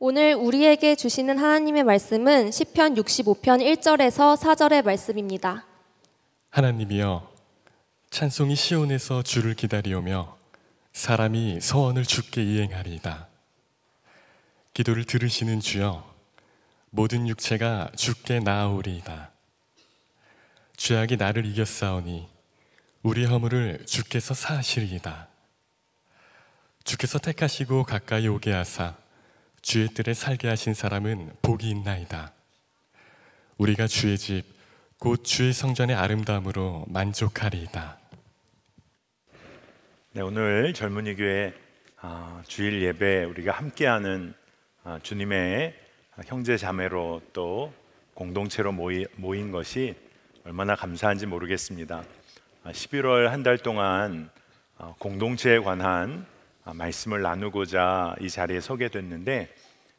오늘 우리에게 주시는 하나님의 말씀은 시편 65편 1절에서 4절의 말씀입니다. 하나님이여 찬송이 시온에서 주를 기다리오며 사람이 서원을 주께 이행하리이다. 기도를 들으시는 주여 모든 육체가 주께 나아오리이다. 죄악이 나를 이겼사오니 우리 허물을 주께서 사하시리이다. 주께서 택하시고 가까이 오게 하사 주의 뜰에 살게 하신 사람은 복이 있나이다. 우리가 주의 집, 곧 주의 성전의 아름다움으로 만족하리이다. 네, 오늘 젊은이 교회 아, 주일 예배 우리가 함께하는 아, 주님의 형제 자매로 또 공동체로 모인 것이 얼마나 감사한지 모르겠습니다. 11월 아, 한달 동안 공동체에 관한 아, 말씀을 나누고자 이 자리에 서게 됐는데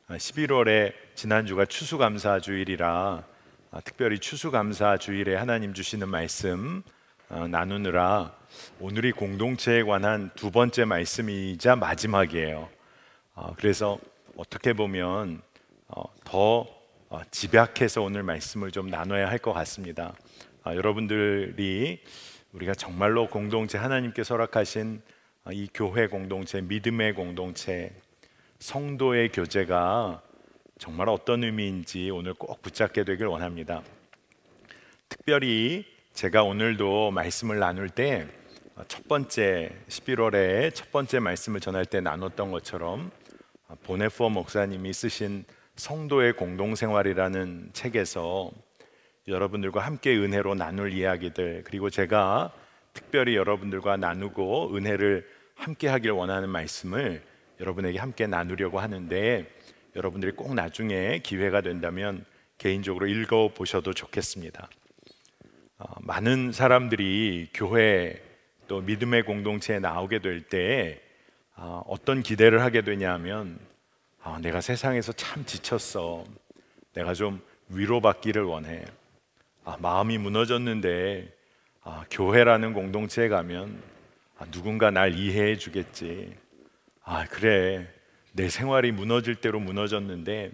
11월에 아, 지난주가 추수감사 주일이라 아, 특별히 추수감사 주일에 하나님 주시는 말씀 나누느라 오늘이 공동체에 관한 두 번째 말씀이자 마지막이에요. 그래서 어떻게 보면 어, 더 어, 집약해서 오늘 말씀을 좀 나눠야 할 것 같습니다. 여러분들이 우리가 정말로 공동체 하나님께 서락하신 아, 이 교회 공동체, 믿음의 공동체, 성도의 교제가 정말 어떤 의미인지 오늘 꼭 붙잡게 되길 원합니다. 특별히 제가 오늘도 말씀을 나눌 때첫 아, 번째 11월에 첫 번째 말씀을 전할 때 나눴던 것처럼 아, 보네포 목사님이 쓰신 성도의 공동생활이라는 책에서 여러분들과 함께 은혜로 나눌 이야기들 그리고 제가 특별히 여러분들과 나누고 은혜를 함께 하길 원하는 말씀을 여러분에게 함께 나누려고 하는데 여러분들이 꼭 나중에 기회가 된다면 개인적으로 읽어 보셔도 좋겠습니다. 어, 많은 사람들이 교회 또 믿음의 공동체에 나오게 될 때 어, 어떤 기대를 하게 되냐면 아, 내가 세상에서 참 지쳤어. 내가 좀 위로받기를 원해. 아, 마음이 무너졌는데 아, 교회라는 공동체에 가면 아, 누군가 날 이해해 주겠지. 아, 그래. 내 생활이 무너질 대로 무너졌는데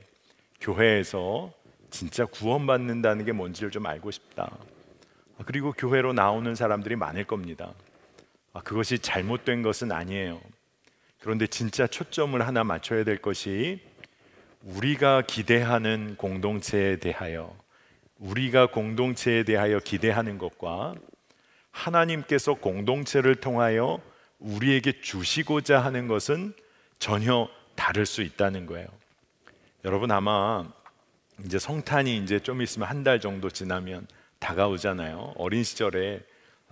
교회에서 진짜 구원받는다는 게 뭔지를 좀 알고 싶다. 아, 그리고 교회로 나오는 사람들이 많을 겁니다. 아, 그것이 잘못된 것은 아니에요. 그런데 진짜 초점을 하나 맞춰야 될 것이 우리가 기대하는 공동체에 대하여 우리가 공동체에 대하여 기대하는 것과 하나님께서 공동체를 통하여 우리에게 주시고자 하는 것은 전혀 다를 수 있다는 거예요. 여러분 아마 이제 성탄이 이제 좀 있으면 한 달 정도 지나면 다가오잖아요. 어린 시절에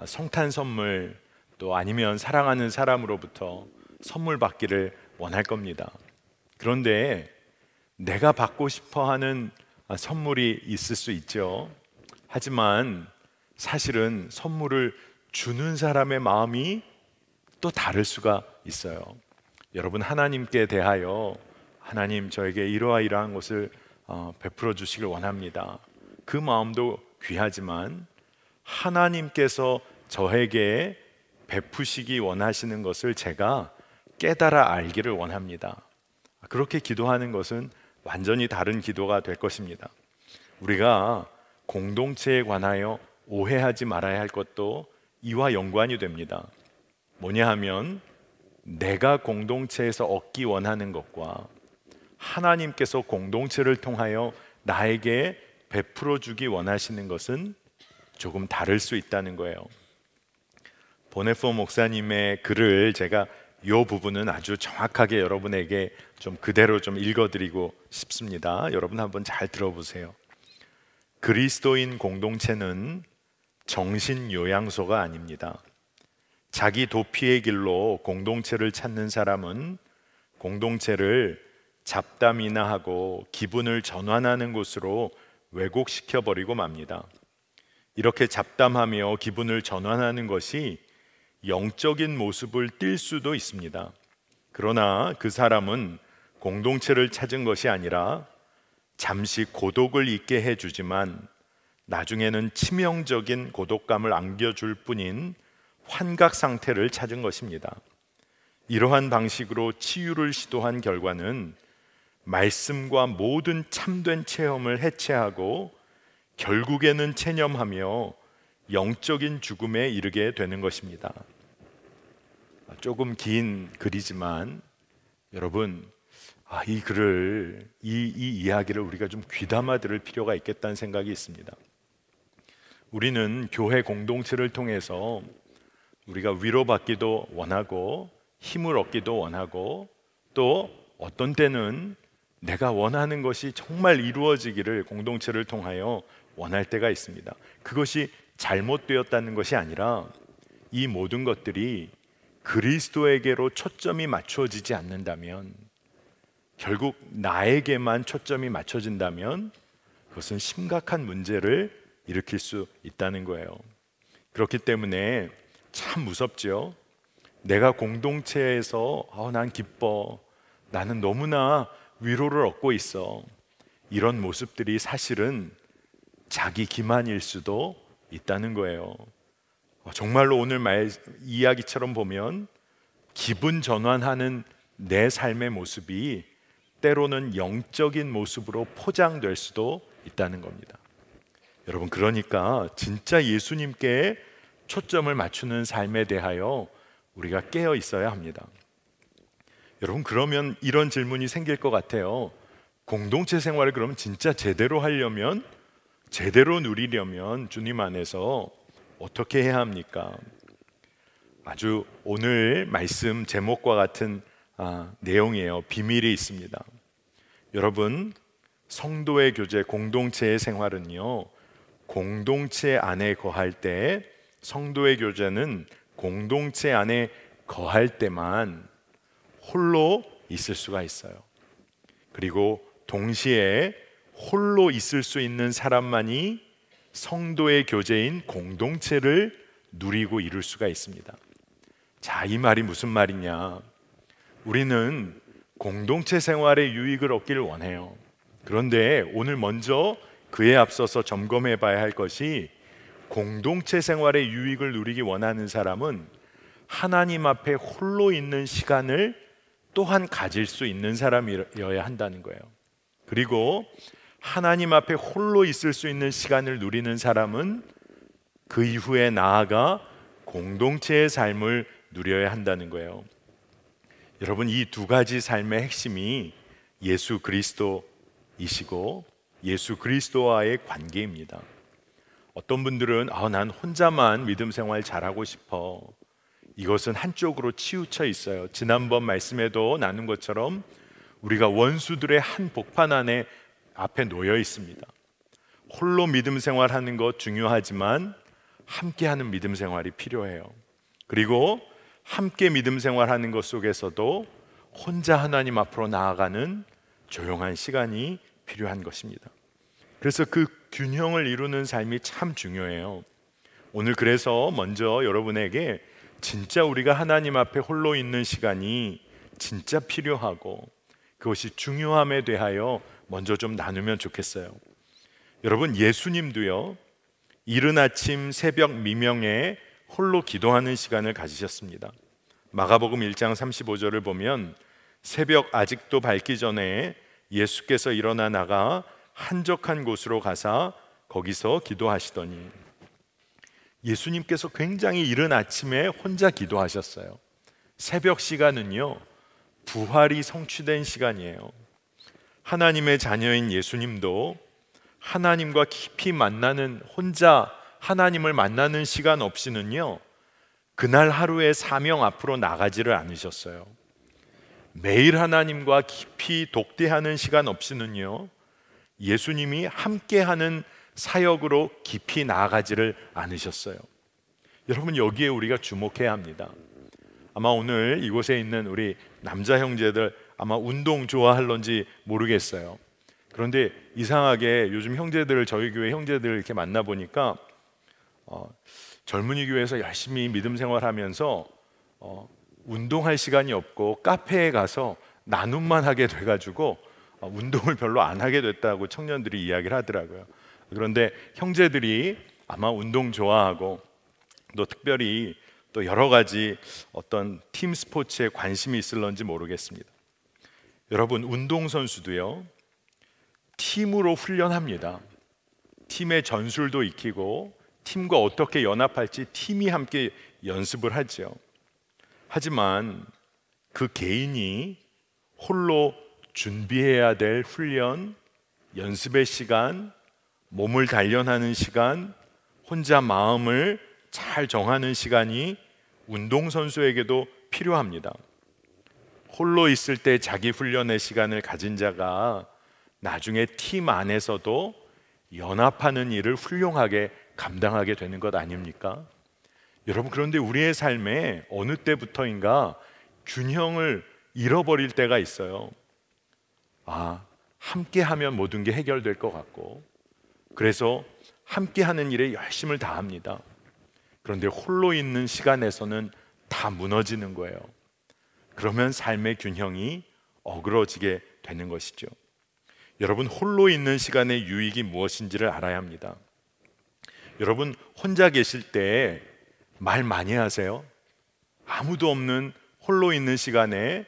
성탄 선물 또 아니면 사랑하는 사람으로부터 선물 받기를 원할 겁니다. 그런데 내가 받고 싶어 하는 선물이 있을 수 있죠. 하지만 사실은 선물을 주는 사람의 마음이 또 다를 수가 있어요. 여러분 하나님께 대하여 하나님 저에게 이러이러한 것을 어, 베풀어 주시길 원합니다. 그 마음도 귀하지만 하나님께서 저에게 베푸시기 원하시는 것을 제가 깨달아 알기를 원합니다. 그렇게 기도하는 것은 완전히 다른 기도가 될 것입니다. 우리가 공동체에 관하여 오해하지 말아야 할 것도 이와 연관이 됩니다. 뭐냐 하면 내가 공동체에서 얻기 원하는 것과 하나님께서 공동체를 통하여 나에게 베풀어 주기 원하시는 것은 조금 다를 수 있다는 거예요. 보네포 목사님의 글을 제가 요 부분은 아주 정확하게 여러분에게 좀 그대로 좀 읽어드리고 싶습니다. 여러분 한번 잘 들어보세요. 그리스도인 공동체는 정신요양소가 아닙니다. 자기 도피의 길로 공동체를 찾는 사람은 공동체를 잡담이나 하고 기분을 전환하는 곳으로 왜곡시켜 버리고 맙니다. 이렇게 잡담하며 기분을 전환하는 것이 영적인 모습을 띌 수도 있습니다. 그러나 그 사람은 공동체를 찾은 것이 아니라 잠시 고독을 잊게 해주지만 나중에는 치명적인 고독감을 안겨줄 뿐인 환각 상태를 찾은 것입니다. 이러한 방식으로 치유를 시도한 결과는 말씀과 모든 참된 체험을 해체하고 결국에는 체념하며 영적인 죽음에 이르게 되는 것입니다. 조금 긴 글이지만 여러분 아, 이 글을 이, 이 이야기를 우리가 좀 귀담아 들을 필요가 있겠다는 생각이 있습니다. 우리는 교회 공동체를 통해서 우리가 위로받기도 원하고 힘을 얻기도 원하고 또 어떤 때는 내가 원하는 것이 정말 이루어지기를 공동체를 통하여 원할 때가 있습니다. 그것이 잘못되었다는 것이 아니라 이 모든 것들이 그리스도에게로 초점이 맞춰지지 않는다면 결국 나에게만 초점이 맞춰진다면 그것은 심각한 문제를 일으킬 수 있다는 거예요. 그렇기 때문에 참 무섭죠. 내가 공동체에서 어, 난 기뻐. 나는 너무나 위로를 얻고 있어. 이런 모습들이 사실은 자기 기만일 수도 있다는 거예요. 어, 정말로 오늘 말 이야기처럼 보면 기분 전환하는 내 삶의 모습이 때로는 영적인 모습으로 포장될 수도 있다는 겁니다. 여러분 그러니까 진짜 예수님께 초점을 맞추는 삶에 대하여 우리가 깨어 있어야 합니다. 여러분 그러면 이런 질문이 생길 것 같아요. 공동체 생활을 그러면 진짜 제대로 하려면 제대로 누리려면 주님 안에서 어떻게 해야 합니까? 아주 오늘 말씀 제목과 같은 아, 내용이에요. 비밀이 있습니다. 여러분 성도의 교제 공동체의 생활은요 공동체 안에 거할 때 성도의 교제는 공동체 안에 거할 때만 홀로 있을 수가 있어요. 그리고 동시에 홀로 있을 수 있는 사람만이 성도의 교제인 공동체를 누리고 이룰 수가 있습니다. 자, 이 말이 무슨 말이냐? 우리는 공동체 생활의 유익을 얻기를 원해요. 그런데 오늘 먼저 그에 앞서서 점검해 봐야 할 것이 공동체 생활의 유익을 누리기 원하는 사람은 하나님 앞에 홀로 있는 시간을 또한 가질 수 있는 사람이어야 한다는 거예요. 그리고 하나님 앞에 홀로 있을 수 있는 시간을 누리는 사람은 그 이후에 나아가 공동체의 삶을 누려야 한다는 거예요. 여러분 이 두 가지 삶의 핵심이 예수 그리스도이시고 예수 그리스도와의 관계입니다. 어떤 분들은 아, 난 혼자만 믿음 생활 잘하고 싶어. 이것은 한쪽으로 치우쳐 있어요. 지난번 말씀에도 나눈 것처럼 우리가 원수들의 한 복판 안에 앞에 놓여 있습니다. 홀로 믿음 생활하는 것 중요하지만 함께하는 믿음 생활이 필요해요. 그리고 함께 믿음 생활하는 것 속에서도 혼자 하나님 앞으로 나아가는 조용한 시간이 필요한 것입니다. 그래서 그 균형을 이루는 삶이 참 중요해요. 오늘 그래서 먼저 여러분에게 진짜 우리가 하나님 앞에 홀로 있는 시간이 진짜 필요하고 그것이 중요함에 대하여 먼저 좀 나누면 좋겠어요. 여러분 예수님도요. 이른 아침 새벽 미명에 홀로 기도하는 시간을 가지셨습니다. 마가복음 1장 35절을 보면 새벽 아직도 밝기 전에 예수께서 일어나 나가 한적한 곳으로 가서 거기서 기도하시더니 예수님께서 굉장히 이른 아침에 혼자 기도하셨어요. 새벽 시간은요, 부활이 성취된 시간이에요. 하나님의 자녀인 예수님도 하나님과 깊이 만나는 혼자 하나님을 만나는 시간 없이는요, 그날 하루의 사명 앞으로 나가지를 않으셨어요. 매일 하나님과 깊이 독대하는 시간 없이는요, 예수님이 함께하는 사역으로 깊이 나아가지를 않으셨어요. 여러분, 여기에 우리가 주목해야 합니다. 아마 오늘 이곳에 있는 우리 남자 형제들 아마 운동 좋아할런지 모르겠어요. 그런데 이상하게 요즘 형제들을 저희 교회 형제들을 이렇게 만나 보니까 어, 젊은이 교회에서 열심히 믿음 생활하면서 어, 운동할 시간이 없고 카페에 가서 나눔만 하게 돼가지고 어, 운동을 별로 안 하게 됐다고 청년들이 이야기를 하더라고요. 그런데 형제들이 아마 운동 좋아하고 또 특별히 또 여러 가지 어떤 팀 스포츠에 관심이 있을런지 모르겠습니다. 여러분 운동 선수도요 팀으로 훈련합니다. 팀의 전술도 익히고 팀과 어떻게 연합할지 팀이 함께 연습을 하죠. 하지만 그 개인이 홀로 준비해야 될 훈련, 연습의 시간, 몸을 단련하는 시간, 혼자 마음을 잘 정하는 시간이 운동선수에게도 필요합니다. 홀로 있을 때 자기 훈련의 시간을 가진 자가 나중에 팀 안에서도 연합하는 일을 훌륭하게 감당하게 되는 것 아닙니까? 여러분 그런데 우리의 삶에 어느 때부터인가 균형을 잃어버릴 때가 있어요. 아, 함께 하면 모든 게 해결될 것 같고. 그래서 함께 하는 일에 열심을 다합니다. 그런데 홀로 있는 시간에서는 다 무너지는 거예요. 그러면 삶의 균형이 어그러지게 되는 것이죠. 여러분 홀로 있는 시간의 유익이 무엇인지를 알아야 합니다. 여러분 혼자 계실 때말 많이 하세요? 아무도 없는 홀로 있는 시간에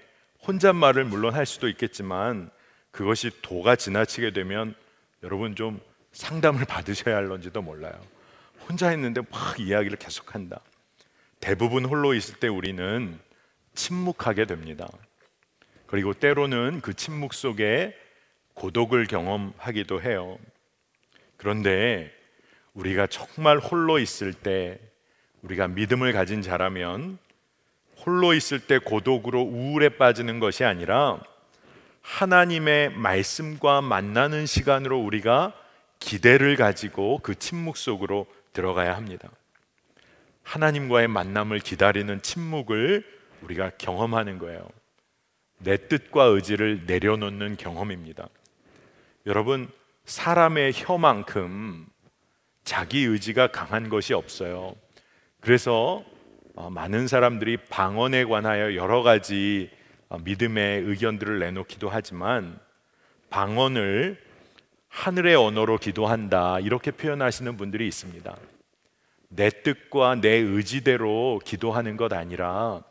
혼잣말을 물론 할 수도 있겠지만 그것이 도가 지나치게 되면 여러분 좀 상담을 받으셔야 할런지도 몰라요. 혼자 있는데 막 이야기를 계속한다. 대부분 홀로 있을 때 우리는 침묵하게 됩니다. 그리고 때로는 그 침묵 속에 고독을 경험하기도 해요. 그런데 우리가 정말 홀로 있을 때 우리가 믿음을 가진 자라면 홀로 있을 때 고독으로 우울에 빠지는 것이 아니라 하나님의 말씀과 만나는 시간으로 우리가 기대를 가지고 그 침묵 속으로 들어가야 합니다. 하나님과의 만남을 기다리는 침묵을 우리가 경험하는 거예요. 내 뜻과 의지를 내려놓는 경험입니다. 여러분, 사람의 혀만큼 자기 의지가 강한 것이 없어요. 그래서 어, 많은 사람들이 방언에 관하여 여러 가지 어, 믿음의 의견들을 내놓기도 하지만 방언을 하늘의 언어로 기도한다 이렇게 표현하시는 분들이 있습니다. 내 뜻과 내 의지대로 기도하는 것 아니라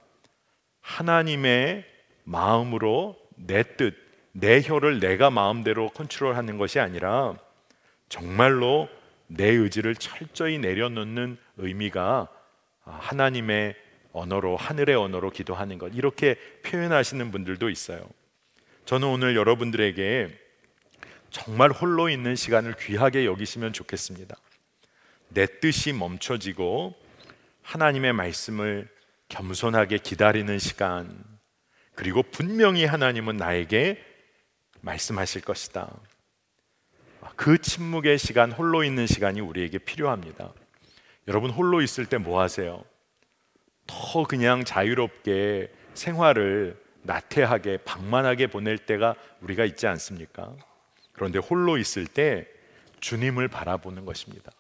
하나님의 마음으로 내 뜻, 내 혀를 내가 마음대로 컨트롤하는 것이 아니라 정말로 내 의지를 철저히 내려놓는 의미가 아, 하나님의 언어로 하늘의 언어로 기도하는 것 이렇게 표현하시는 분들도 있어요. 저는 오늘 여러분들에게 정말 홀로 있는 시간을 귀하게 여기시면 좋겠습니다. 내 뜻이 멈춰지고 하나님의 말씀을 겸손하게 기다리는 시간 그리고 분명히 하나님은 나에게 말씀하실 것이다. 그 침묵의 시간, 홀로 있는 시간이 우리에게 필요합니다. 여러분 홀로 있을 때 뭐 하세요? 더 그냥 자유롭게 생활을 나태하게 방만하게 보낼 때가 우리가 있지 않습니까? 그런데 홀로 있을 때 주님을 바라보는 것입니다.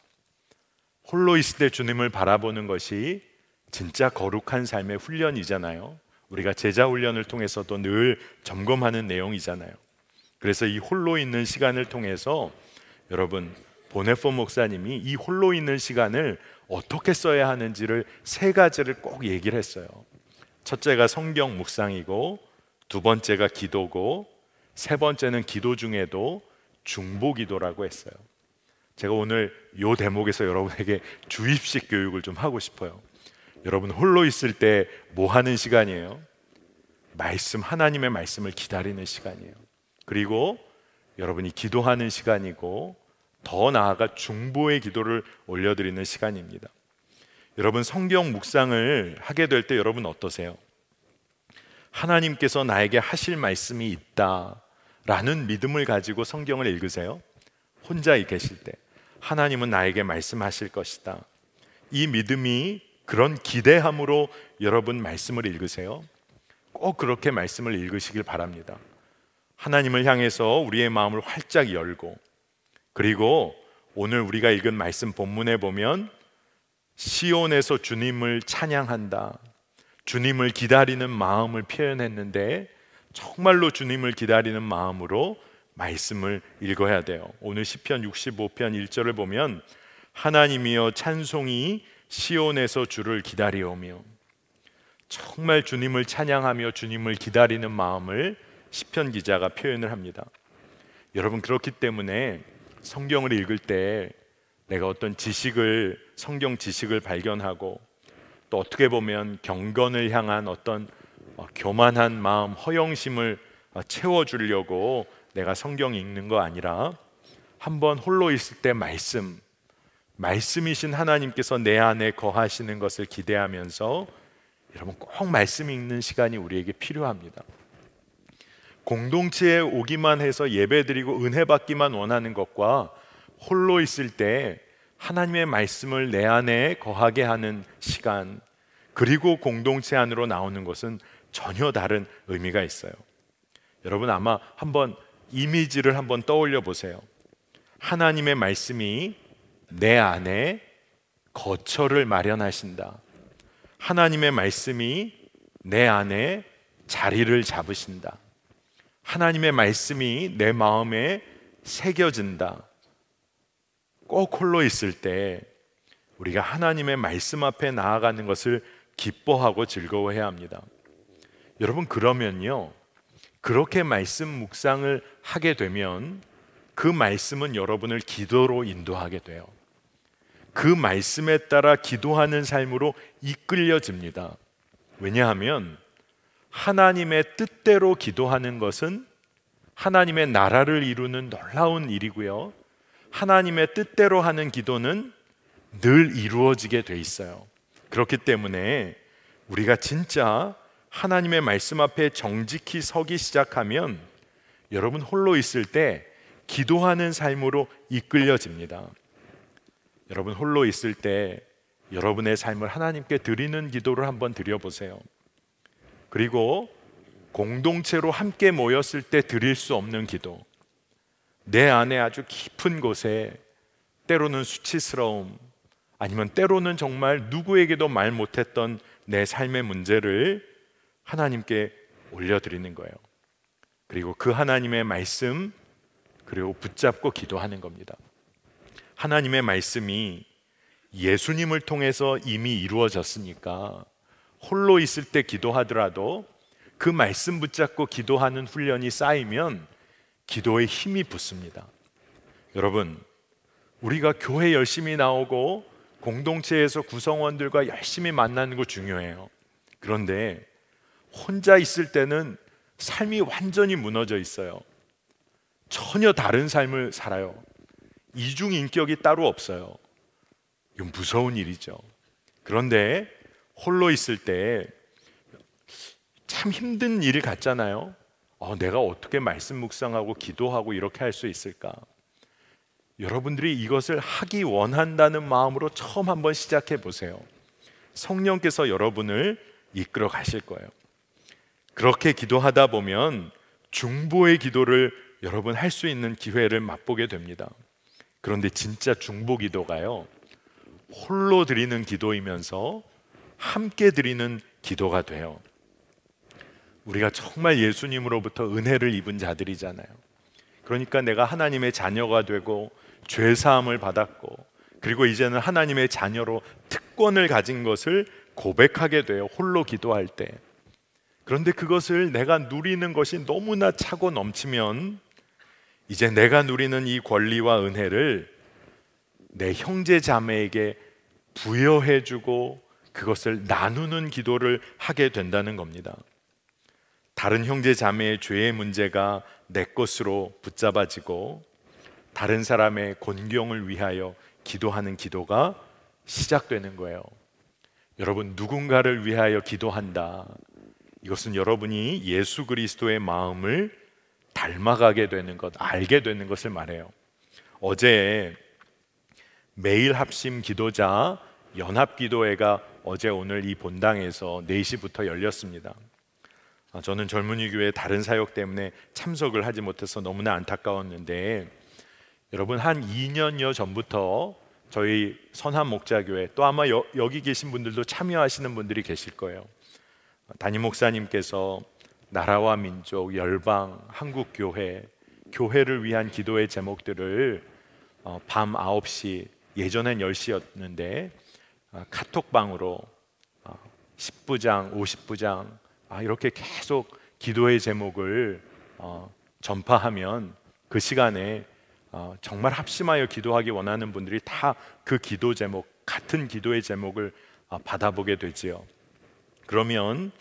홀로 있을 때 주님을 바라보는 것이 진짜 거룩한 삶의 훈련이잖아요. 우리가 제자 훈련을 통해서도 늘 점검하는 내용이잖아요. 그래서 이 홀로 있는 시간을 통해서 여러분 보네폰 목사님이 이 홀로 있는 시간을 어떻게 써야 하는지를 세 가지를 꼭 얘기를 했어요. 첫째가 성경 묵상이고 두 번째가 기도고 세 번째는 기도 중에도 중보 기도라고 했어요. 제가 오늘 이 대목에서 여러분에게 주입식 교육을 좀 하고 싶어요. 여러분 홀로 있을 때 뭐 하는 시간이에요? 말씀 하나님의 말씀을 기다리는 시간이에요. 그리고 여러분이 기도하는 시간이고 더 나아가 중보의 기도를 올려드리는 시간입니다. 여러분 성경 묵상을 하게 될 때 여러분 어떠세요? 하나님께서 나에게 하실 말씀이 있다 라는 믿음을 가지고 성경을 읽으세요. 혼자 계실 때 하나님은 나에게 말씀하실 것이다. 이 믿음이 그런 기대함으로 여러분 말씀을 읽으세요. 꼭 그렇게 말씀을 읽으시길 바랍니다. 하나님을 향해서 우리의 마음을 활짝 열고 그리고 오늘 우리가 읽은 말씀 본문에 보면 시온에서 주님을 찬양한다. 주님을 기다리는 마음을 표현했는데 정말로 주님을 기다리는 마음으로 말씀을 읽어야 돼요. 오늘 시편 65편 1절을 보면 하나님이여 찬송이 시온에서 주를 기다리오며 정말 주님을 찬양하며 주님을 기다리는 마음을 시편 기자가 표현을 합니다. 여러분 그렇기 때문에 성경을 읽을 때 내가 어떤 지식을 성경 지식을 발견하고 또 어떻게 보면 경건을 향한 어떤 어, 교만한 마음, 허영심을 어, 채워 주려고 내가 성경 읽는 거 아니라 한번 홀로 있을 때 말씀 말씀이신 하나님께서 내 안에 거하시는 것을 기대하면서 여러분 꼭 말씀 읽는 시간이 우리에게 필요합니다. 공동체에 오기만 해서 예배드리고 은혜 받기만 원하는 것과 홀로 있을 때 하나님의 말씀을 내 안에 거하게 하는 시간 그리고 공동체 안으로 나오는 것은 전혀 다른 의미가 있어요. 여러분 아마 한번 이미지를 한번 떠올려 보세요. 하나님의 말씀이 내 안에 거처를 마련하신다. 하나님의 말씀이 내 안에 자리를 잡으신다. 하나님의 말씀이 내 마음에 새겨진다. 꼭홀로 있을 때 우리가 하나님의 말씀 앞에 나아가는 것을 기뻐하고 즐거워해야 합니다. 여러분 그러면요. 그렇게 말씀 묵상을 하게 되면 그 말씀은 여러분을 기도로 인도하게 돼요. 그 말씀에 따라 기도하는 삶으로 이끌려집니다. 왜냐하면 하나님의 뜻대로 기도하는 것은 하나님의 나라를 이루는 놀라운 일이고요. 하나님의 뜻대로 하는 기도는 늘 이루어지게 돼 있어요. 그렇기 때문에 우리가 진짜 하나님의 말씀 앞에 정직히 서기 시작하면 여러분 홀로 있을 때 기도하는 삶으로 이끌려집니다. 여러분 홀로 있을 때 여러분의 삶을 하나님께 드리는 기도를 한번 드려보세요. 그리고 공동체로 함께 모였을 때 드릴 수 없는 기도. 내 안에 아주 깊은 곳에 때로는 수치스러움, 아니면 때로는 정말 누구에게도 말 못했던 내 삶의 문제를 하나님께 올려드리는 거예요. 그리고 그 하나님의 말씀, 그리고 붙잡고 기도하는 겁니다. 하나님의 말씀이 예수님을 통해서 이미 이루어졌으니까 홀로 있을 때 기도하더라도 그 말씀 붙잡고 기도하는 훈련이 쌓이면 기도의 힘이 붙습니다. 여러분, 우리가 교회 열심히 나오고 공동체에서 구성원들과 열심히 만나는 거 중요해요. 그런데 혼자 있을 때는 삶이 완전히 무너져 있어요. 전혀 다른 삶을 살아요. 이중 인격이 따로 없어요. 이건 무서운 일이죠. 그런데 홀로 있을 때 참 힘든 일을갖잖아요 어, 내가 어떻게 말씀 묵상하고 기도하고 이렇게 할 수 있을까? 여러분들이 이것을 하기 원한다는 마음으로 처음 한번 시작해 보세요. 성령께서 여러분을 이끌어 가실 거예요. 그렇게 기도하다 보면 중보의 기도를 여러분 할 수 있는 기회를 맛보게 됩니다. 그런데 진짜 중보 기도가요. 홀로 드리는 기도이면서 함께 드리는 기도가 돼요. 우리가 정말 예수님으로부터 은혜를 입은 자들이잖아요. 그러니까 내가 하나님의 자녀가 되고 죄 사함을 받았고 그리고 이제는 하나님의 자녀로 특권을 가진 것을 고백하게 돼요. 홀로 기도할 때. 그런데 그것을 내가 누리는 것이 너무나 차고 넘치면 이제 내가 누리는 이 권리와 은혜를 내 형제 자매에게 부여해 주고 그것을 나누는 기도를 하게 된다는 겁니다. 다른 형제 자매의 죄의 문제가 내 것으로 붙잡아지고 다른 사람의 곤경을 위하여 기도하는 기도가 시작되는 거예요. 여러분 누군가를 위하여 기도한다. 이것은 여러분이 예수 그리스도의 마음을 닮아가게 되는 것, 알게 되는 것을 말해요. 어제 매일 합심 기도자 연합 기도회가 어제 오늘 이 본당에서 4시부터 열렸습니다. 아, 저는 젊은이 교회 다른 사역 때문에 참석을 하지 못해서 너무나 안타까웠는데 여러분 한 2년여 전부터 저희 선한 목자교회 또 아마 여, 여기 계신 분들도 참여하시는 분들이 계실 거예요. 담임 목사님께서 나라와 민족, 열방, 한국 교회, 교회를 위한 기도의 제목들을 어, 밤 9시 예전엔 10시였는데 아, 카톡방으로 10부장, 어, 50부장 아, 이렇게 계속 기도의 제목을 어, 전파하면 그 시간에 어, 정말 합심하여 기도하기 원하는 분들이 다 그 기도 제목 같은 기도의 제목을 받아보게 되지요. 그러면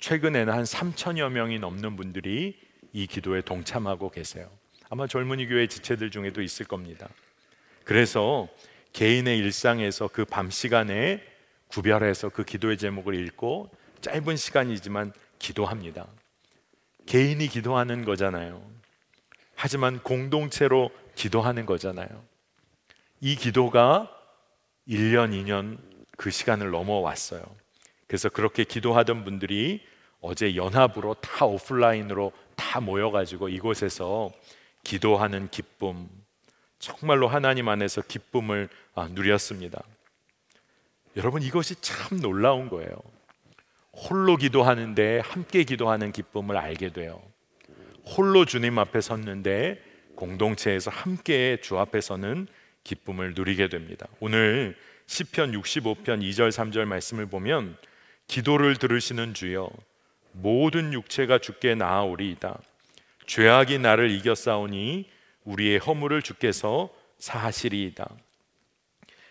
최근에는 한 3천여 명이 넘는 분들이 이 기도에 동참하고 계세요. 아마 젊은이 교회 지체들 중에도 있을 겁니다. 그래서 개인의 일상에서 그 밤 시간에 구별해서 그 기도의 제목을 읽고 짧은 시간이지만 기도합니다. 개인이 기도하는 거잖아요. 하지만 공동체로 기도하는 거잖아요. 이 기도가 1년, 2년 그 시간을 넘어왔어요. 그래서 그렇게 기도하던 분들이 어제 연합으로 다 오프라인으로 다 모여가지고 이곳에서 기도하는 기쁨, 정말로 하나님 안에서 기쁨을 아, 누렸습니다. 여러분 이것이 참 놀라운 거예요. 홀로 기도하는데 함께 기도하는 기쁨을 알게 돼요. 홀로 주님 앞에 섰는데 공동체에서 함께 주 앞에 서는 기쁨을 누리게 됩니다. 오늘 시편 65편 2절 3절 말씀을 보면 기도를 들으시는 주여 모든 육체가 주께 나아오리이다. 죄악이 나를 이겼사오니 우리의 허물을 주께서 사하시리이다.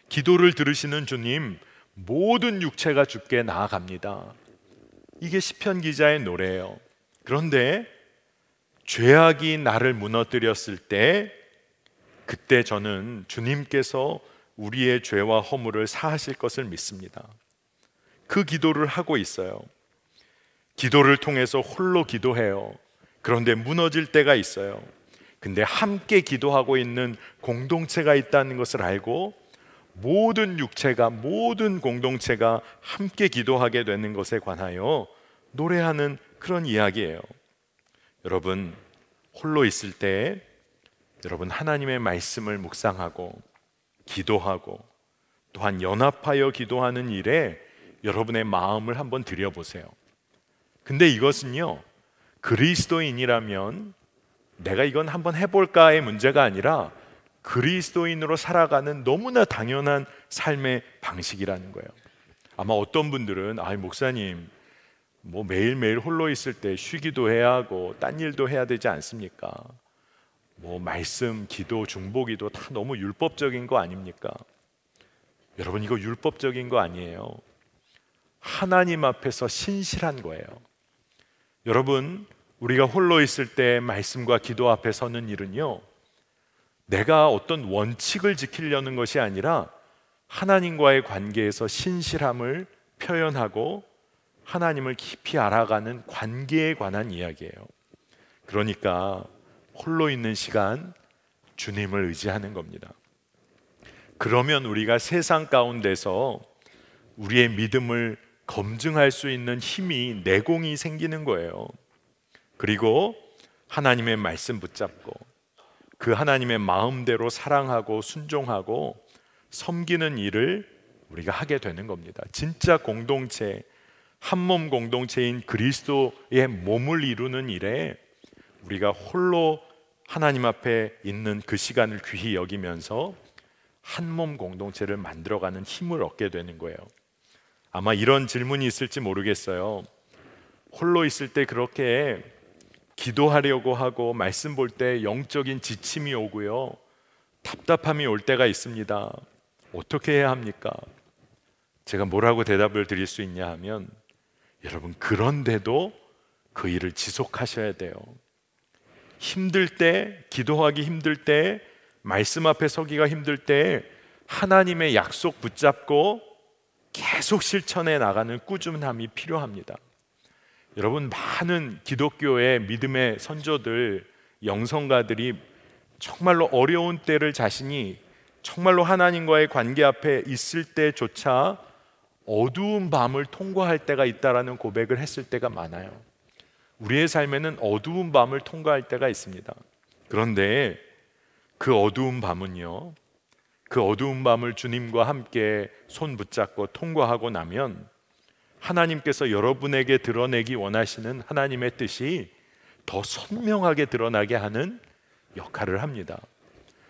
기도를 들으시는 주님, 모든 육체가 죽게 나아갑니다. 이게 시편 기자의 노래예요. 그런데 죄악이 나를 무너뜨렸을 때 그때 저는 주님께서 우리의 죄와 허물을 사하실 것을 믿습니다. 그 기도를 하고 있어요. 기도를 통해서 홀로 기도해요. 그런데 무너질 때가 있어요. 근데 함께 기도하고 있는 공동체가 있다는 것을 알고 모든 육체가 모든 공동체가 함께 기도하게 되는 것에 관하여 노래하는 그런 이야기예요. 여러분 홀로 있을 때 여러분 하나님의 말씀을 묵상하고 기도하고 또한 연합하여 기도하는 일에 여러분의 마음을 한번 들여보세요. 근데 이것은요, 그리스도인이라면 내가 이건 한번 해볼까의 문제가 아니라 그리스도인으로 살아가는 너무나 당연한 삶의 방식이라는 거예요. 아마 어떤 분들은 아 목사님 뭐 매일매일 홀로 있을 때 쉬기도 해야 하고 딴 일도 해야 되지 않습니까? 뭐 말씀, 기도, 중보기도 다 너무 율법적인 거 아닙니까? 여러분 이거 율법적인 거 아니에요. 하나님 앞에서 신실한 거예요. 여러분 우리가 홀로 있을 때 말씀과 기도 앞에 서는 일은요. 내가 어떤 원칙을 지키려는 것이 아니라 하나님과의 관계에서 신실함을 표현하고 하나님을 깊이 알아가는 관계에 관한 이야기예요. 그러니까 홀로 있는 시간 주님을 의지하는 겁니다. 그러면 우리가 세상 가운데서 우리의 믿음을 검증할 수 있는 힘이 내공이 생기는 거예요. 그리고 하나님의 말씀 붙잡고 그 하나님의 마음대로 사랑하고 순종하고 섬기는 일을 우리가 하게 되는 겁니다. 진짜 공동체, 한몸 공동체인 그리스도의 몸을 이루는 일에 우리가 홀로 하나님 앞에 있는 그 시간을 귀히 여기면서 한몸 공동체를 만들어가는 힘을 얻게 되는 거예요. 아마 이런 질문이 있을지 모르겠어요. 홀로 있을 때 그렇게 기도하려고 하고 말씀 볼 때 영적인 지침이 오고요. 답답함이 올 때가 있습니다. 어떻게 해야 합니까? 제가 뭐라고 대답을 드릴 수 있냐 하면 여러분 그런데도 그 일을 지속하셔야 돼요. 힘들 때, 기도하기 힘들 때, 말씀 앞에 서기가 힘들 때 하나님의 약속 붙잡고 계속 실천해 나가는 꾸준함이 필요합니다. 여러분 많은 기독교의 믿음의 선조들 영성가들이 정말로 어려운 때를 자신이 정말로 하나님과의 관계 앞에 있을 때조차 어두운 밤을 통과할 때가 있다라는 고백을 했을 때가 많아요. 우리의 삶에는 어두운 밤을 통과할 때가 있습니다. 그런데 그 어두운 밤은요. 그 어두운 밤을 주님과 함께 손 붙잡고 통과하고 나면 하나님께서 여러분에게 드러내기 원하시는 하나님의 뜻이 더 선명하게 드러나게 하는 역할을 합니다.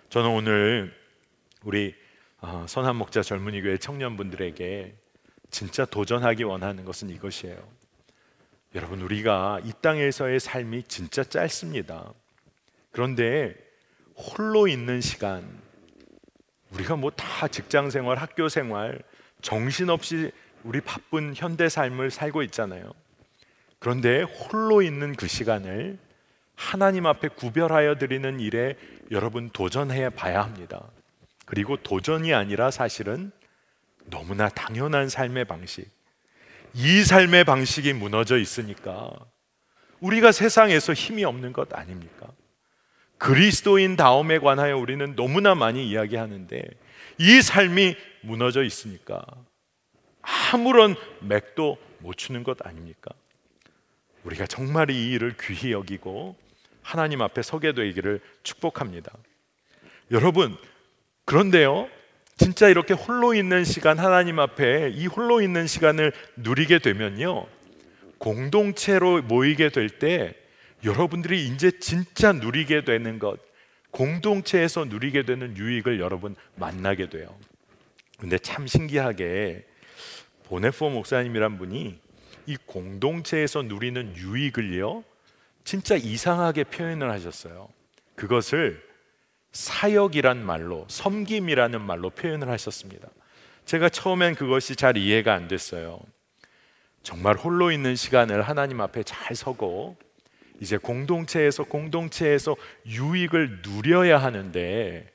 저는 오늘 우리 어, 선한 목자 젊은이 교회 청년분들에게 진짜 도전하기 원하는 것은 이것이에요. 여러분 우리가 이 땅에서의 삶이 진짜 짧습니다. 그런데 홀로 있는 시간 우리가 뭐 다 직장 생활, 학교 생활 정신없이 우리 바쁜 현대 삶을 살고 있잖아요. 그런데 홀로 있는 그 시간을 하나님 앞에 구별하여 드리는 일에 여러분 도전해 봐야 합니다. 그리고 도전이 아니라 사실은 너무나 당연한 삶의 방식. 이 삶의 방식이 무너져 있으니까 우리가 세상에서 힘이 없는 것 아닙니까? 그리스도인 다음에 관하여 우리는 너무나 많이 이야기하는데 이 삶이 무너져 있으니까 아무런 맥도 못 추는 것 아닙니까? 우리가 정말 이 일을 귀히 여기고 하나님 앞에 서게 되기를 축복합니다. 여러분, 그런데요. 진짜 이렇게 홀로 있는 시간 하나님 앞에 이 홀로 있는 시간을 누리게 되면요. 공동체로 모이게 될 때 여러분들이 이제 진짜 누리게 되는 것 공동체에서 누리게 되는 유익을 여러분 만나게 돼요. 근데 참 신기하게 보네포 목사님이란 분이 이 공동체에서 누리는 유익을요 진짜 이상하게 표현을 하셨어요. 그것을 사역이란 말로 섬김이라는 말로 표현을 하셨습니다. 제가 처음엔 그것이 잘 이해가 안 됐어요. 정말 홀로 있는 시간을 하나님 앞에 잘 서고 이제 공동체에서 공동체에서 유익을 누려야 하는데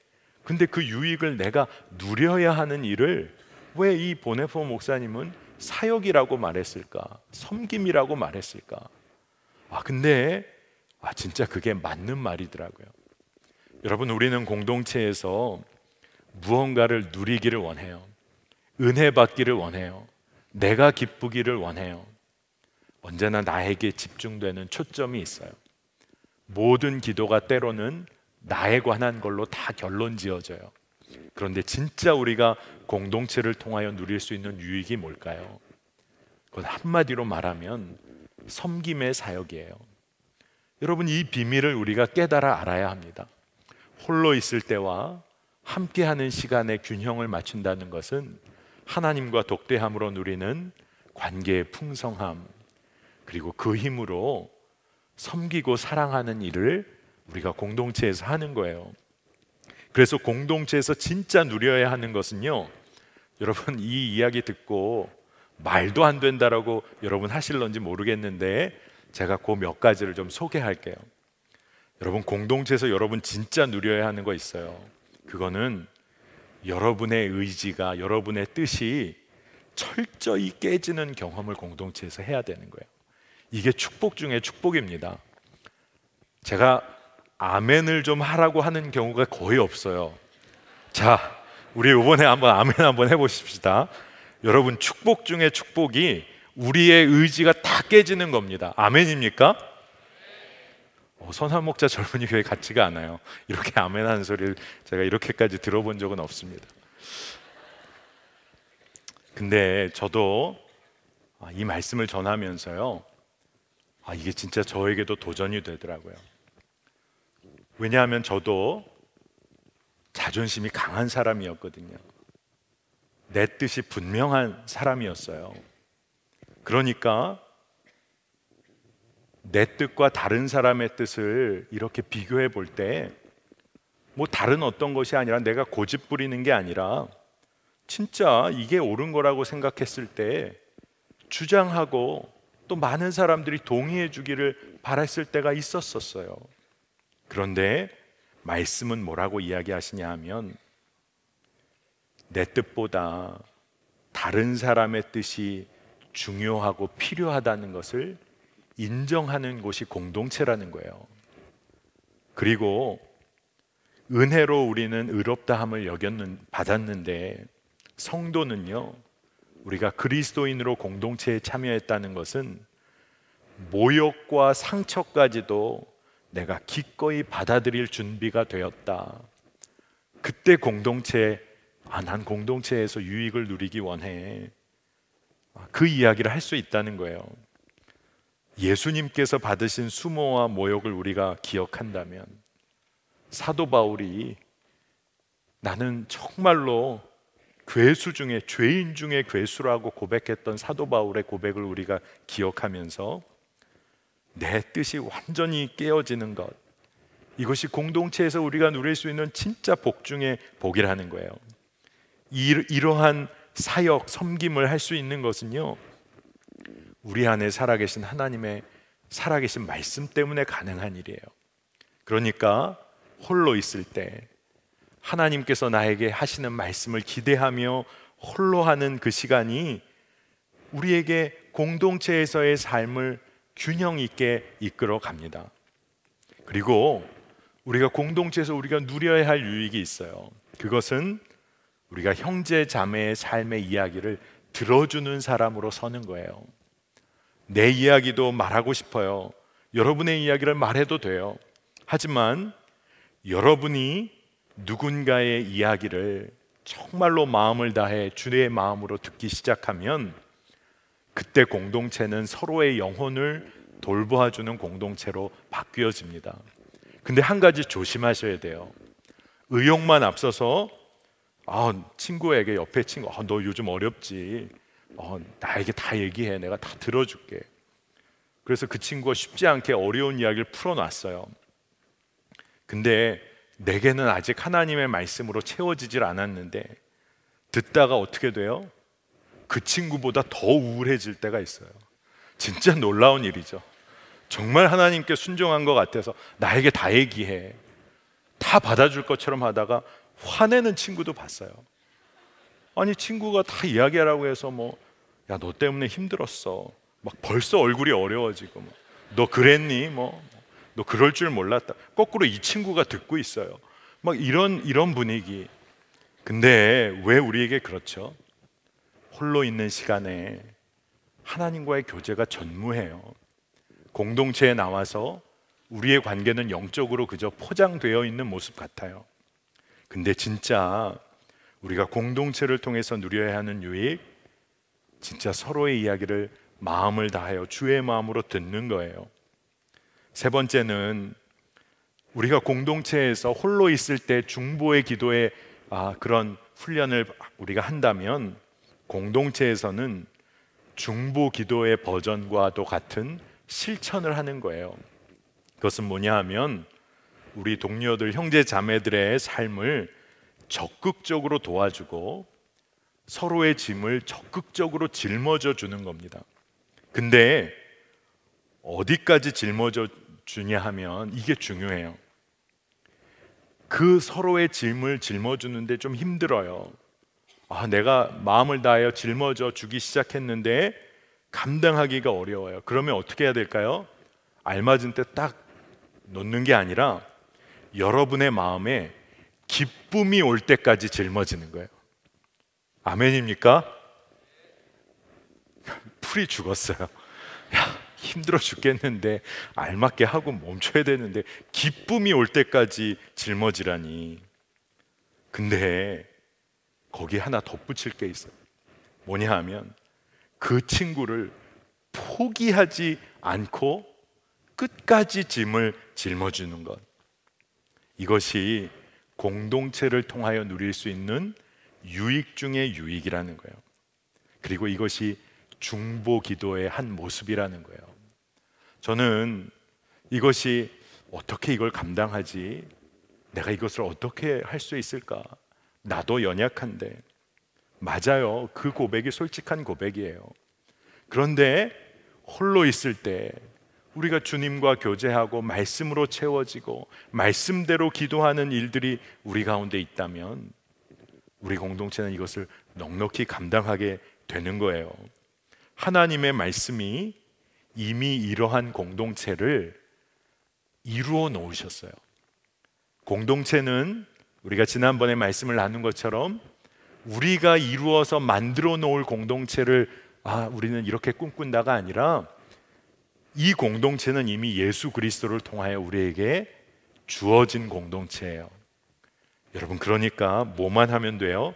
근데 그 유익을 내가 누려야 하는 일을 왜이 보네포 목사님은 사역이라고 말했을까? 섬김이라고 말했을까? 아, 근데 아 진짜 그게 맞는 말이더라고요. 여러분 우리는 공동체에서 무언가를 누리기를 원해요. 은혜 받기를 원해요. 내가 기쁘기를 원해요. 언제나 나에게 집중되는 초점이 있어요. 모든 기도가 때로는 나에 관한 걸로 다 결론 지어져요. 그런데 진짜 우리가 공동체를 통하여 누릴 수 있는 유익이 뭘까요? 그건 한마디로 말하면 섬김의 사역이에요. 여러분 이 비밀을 우리가 깨달아 알아야 합니다. 홀로 있을 때와 함께하는 시간의 균형을 맞춘다는 것은 하나님과 독대함으로 누리는 관계의 풍성함 그리고 그 힘으로 섬기고 사랑하는 일을 우리가 공동체에서 하는 거예요. 그래서 공동체에서 진짜 누려야 하는 것은요. 여러분 이 이야기 듣고 말도 안 된다라고 여러분 하실런지 모르겠는데 제가 그 몇 가지를 좀 소개할게요. 여러분 공동체에서 여러분 진짜 누려야 하는 거 있어요. 그거는 여러분의 의지가 여러분의 뜻이 철저히 깨지는 경험을 공동체에서 해야 되는 거예요. 이게 축복 중에 축복입니다. 제가 아멘을 좀 하라고 하는 경우가 거의 없어요. 자, 우리 이번에 한번 아멘 한번 해보십시다. 여러분 축복 중에 축복이 우리의 의지가 다 깨지는 겁니다. 아멘입니까? 어, 선한 목자 젊은이 교회 같지가 않아요. 이렇게 아멘 하는 소리를 제가 이렇게까지 들어본 적은 없습니다. 근데 저도 아, 이 말씀을 전하면서요, 아, 이게 진짜 저에게도 도전이 되더라고요. 왜냐하면 저도 자존심이 강한 사람이었거든요. 내 뜻이 분명한 사람이었어요. 그러니까 내 뜻과 다른 사람의 뜻을 이렇게 비교해 볼 때 뭐 다른 어떤 것이 아니라 내가 고집 부리는 게 아니라 진짜 이게 옳은 거라고 생각했을 때 주장하고 또 많은 사람들이 동의해 주기를 바랬을 때가 있었었어요. 그런데 말씀은 뭐라고 이야기하시냐 하면 내 뜻보다 다른 사람의 뜻이 중요하고 필요하다는 것을 인정하는 곳이 공동체라는 거예요. 그리고 은혜로 우리는 의롭다함을 여겼는 받았는데 성도는요. 우리가 그리스도인으로 공동체에 참여했다는 것은 모욕과 상처까지도 내가 기꺼이 받아들일 준비가 되었다. 그때 공동체, 아, 난 공동체에서 유익을 누리기 원해. 아, 그 이야기를 할 수 있다는 거예요. 예수님께서 받으신 수모와 모욕을 우리가 기억한다면 사도 바울이 나는 정말로 괴수 중에 죄인 중에 괴수라고 고백했던 사도 바울의 고백을 우리가 기억하면서 내 뜻이 완전히 깨어지는 것. 이것이 공동체에서 우리가 누릴 수 있는 진짜 복 중의 복이라는 거예요. 이러한 사역 섬김을 할 수 있는 것은요. 우리 안에 살아계신 하나님의 살아계신 말씀 때문에 가능한 일이에요. 그러니까 홀로 있을 때 하나님께서 나에게 하시는 말씀을 기대하며 홀로 하는 그 시간이 우리에게 공동체에서의 삶을 균형 있게 이끌어 갑니다. 그리고 우리가 공동체에서 우리가 누려야 할 유익이 있어요. 그것은 우리가 형제 자매의 삶의 이야기를 들어주는 사람으로 서는 거예요. 내 이야기도 말하고 싶어요. 여러분의 이야기를 말해도 돼요. 하지만 여러분이 누군가의 이야기를 정말로 마음을 다해 주의 마음으로 듣기 시작하면 그때 공동체는 서로의 영혼을 돌보아주는 공동체로 바뀌어집니다. 근데 한 가지 조심하셔야 돼요. 의욕만 앞서서 아, 친구에게 옆에 친구, 아, 너 요즘 어렵지. 어, 나에게 다 얘기해. 내가 다 들어줄게. 그래서 그 친구가 쉽지 않게 어려운 이야기를 풀어놨어요. 근데 내게는 아직 하나님의 말씀으로 채워지질 않았는데 듣다가 어떻게 돼요? 그 친구보다 더 우울해질 때가 있어요. 진짜 놀라운 일이죠. 정말 하나님께 순종한 것 같아서 나에게 다 얘기해. 다 받아줄 것처럼 하다가 화내는 친구도 봤어요. 아니, 친구가 다 이야기하라고 해서 뭐, 야, 너 때문에 힘들었어. 막 벌써 얼굴이 어려워지고, 뭐. 너 그랬니? 뭐, 너 그럴 줄 몰랐다. 거꾸로 이 친구가 듣고 있어요. 막 이런, 이런 분위기. 근데 왜 우리에게 그렇죠? 홀로 있는 시간에 하나님과의 교제가 전무해요. 공동체에 나와서 우리의 관계는 영적으로 그저 포장되어 있는 모습 같아요. 근데 진짜 우리가 공동체를 통해서 누려야 하는 유익, 진짜 서로의 이야기를 마음을 다하여 주의 마음으로 듣는 거예요. 세 번째는 우리가 공동체에서 홀로 있을 때 중보의 기도에 아, 그런 훈련을 우리가 한다면 공동체에서는 중보 기도의 버전과도 같은 실천을 하는 거예요. 그것은 뭐냐 하면 우리 동료들 형제 자매들의 삶을 적극적으로 도와주고 서로의 짐을 적극적으로 짊어져 주는 겁니다. 근데 어디까지 짊어져 주냐 하면 이게 중요해요. 그 서로의 짐을 짊어주는데 좀 힘들어요. 아, 내가 마음을 다하여 짊어져 주기 시작했는데 감당하기가 어려워요. 그러면 어떻게 해야 될까요? 알맞은 때 딱 놓는 게 아니라 여러분의 마음에 기쁨이 올 때까지 짊어지는 거예요. 아멘입니까? 풀이 죽었어요. 야, 힘들어 죽겠는데 알맞게 하고 멈춰야 되는데 기쁨이 올 때까지 짊어지라니. 근데 거기에 하나 덧붙일 게 있어요. 뭐냐 하면 그 친구를 포기하지 않고 끝까지 짐을 짊어지는 것. 이것이 공동체를 통하여 누릴 수 있는 유익 중의 유익이라는 거예요. 그리고 이것이 중보 기도의 한 모습이라는 거예요. 저는 이것이 어떻게 이걸 감당하지? 내가 이것을 어떻게 할 수 있을까? 나도 연약한데. 맞아요. 그 고백이 솔직한 고백이에요. 그런데 홀로 있을 때 우리가 주님과 교제하고 말씀으로 채워지고 말씀대로 기도하는 일들이 우리 가운데 있다면 우리 공동체는 이것을 넉넉히 감당하게 되는 거예요. 하나님의 말씀이 이미 이러한 공동체를 이루어 놓으셨어요. 공동체는 우리가 지난번에 말씀을 나눈 것처럼 우리가 이루어서 만들어 놓을 공동체를 아, 우리는 이렇게 꿈꾼다가 아니라 이 공동체는 이미 예수 그리스도를 통하여 우리에게 주어진 공동체예요. 여러분 그러니까 뭐만 하면 돼요?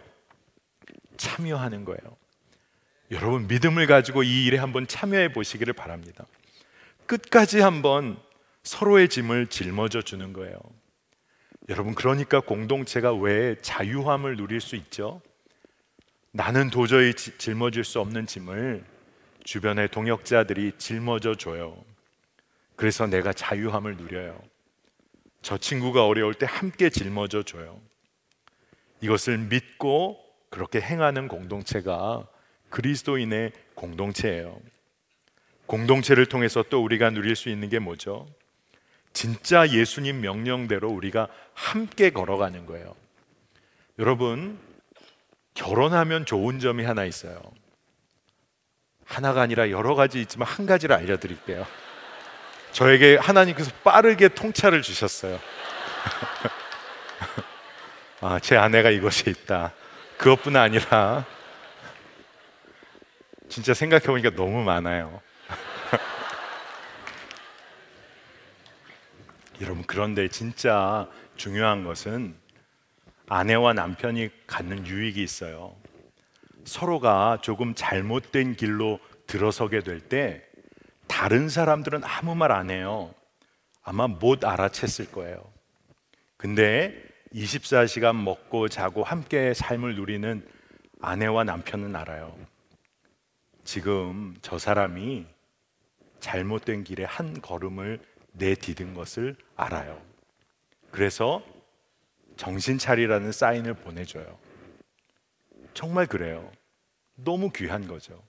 참여하는 거예요. 여러분 믿음을 가지고 이 일에 한번 참여해 보시기를 바랍니다. 끝까지 한번 서로의 짐을 짊어져 주는 거예요. 여러분 그러니까 공동체가 왜 자유함을 누릴 수 있죠? 나는 도저히 지, 짊어질 수 없는 짐을 주변의 동역자들이 짊어져 줘요. 그래서 내가 자유함을 누려요. 저 친구가 어려울 때 함께 짊어져 줘요. 이것을 믿고 그렇게 행하는 공동체가 그리스도인의 공동체예요. 공동체를 통해서 또 우리가 누릴 수 있는 게 뭐죠? 진짜 예수님 명령대로 우리가 함께 걸어가는 거예요. 여러분, 결혼하면 좋은 점이 하나 있어요. 하나가 아니라 여러 가지 있지만 한 가지를 알려드릴게요. 저에게 하나님께서 빠르게 통찰을 주셨어요. 아, 제 아내가 이곳에 있다. 그것뿐 아니라 진짜 생각해 보니까 너무 많아요. 여러분 그런데 진짜 중요한 것은 아내와 남편이 갖는 유익이 있어요. 서로가 조금 잘못된 길로 들어서게 될 때 다른 사람들은 아무 말 안 해요. 아마 못 알아챘을 거예요. 근데 24시간 먹고 자고 함께 삶을 누리는 아내와 남편은 알아요. 지금 저 사람이 잘못된 길에 한 걸음을 내디딘 것을 알아요. 그래서 정신 차리라는 사인을 보내줘요. 정말 그래요. 너무 귀한 거죠.